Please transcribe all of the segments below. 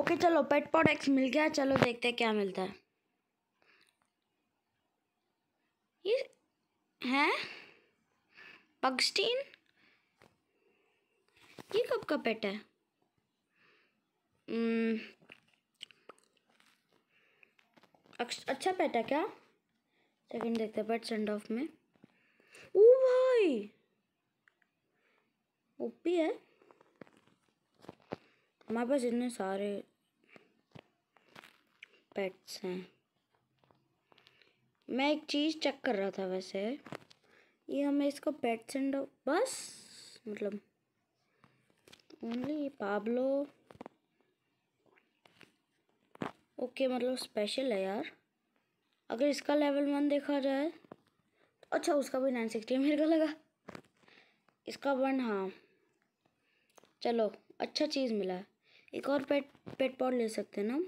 Okay चलो पेट pot x मिल गया चलो देखते हैं क्या मिलता है ये है पगस्टीन ये कब का पेट है hmm. अच्छा पेट है क्या सेकंड देखते हैं पेट सेंड ऑफ में ओ भाई ओपी है हमारे पास इतने सारे पेट्स हैं मैं एक चीज़ चेक कर रहा था वैसे ये हमें इसको पेट्स एंड बस मतलब ओनली पाब्लो ओके मतलब स्पेशल है यार अगर इसका लेवल वन देखा जाए तो अच्छा उसका भी नाइन सिक्सटी मेरे को लगा इसका वन हाँ चलो अच्छा चीज़ मिला है एक और पेट पेट पॉड ले सकते हैं ना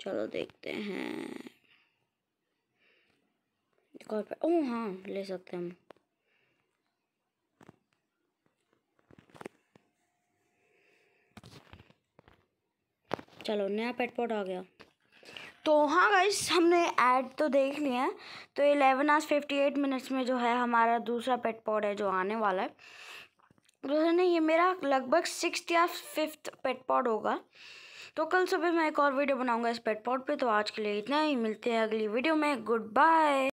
चलो देखते हैं एक और पेट ओ oh हाँ ले सकते हैं हम चलो नया पेट पॉड आ गया तो हाँ गाइस हमने ऐड तो देख लिया तो एलेवन आज फिफ्टी एट मिनट्स में जो है हमारा दूसरा पेट पॉड है जो आने वाला है दोस्तों ये मेरा लगभग सिक्स या फिफ्थ पेट पॉड होगा तो कल सुबह मैं एक और वीडियो बनाऊंगा इस पेट पॉड पे तो आज के लिए इतना ही मिलते हैं अगली वीडियो में गुड बाय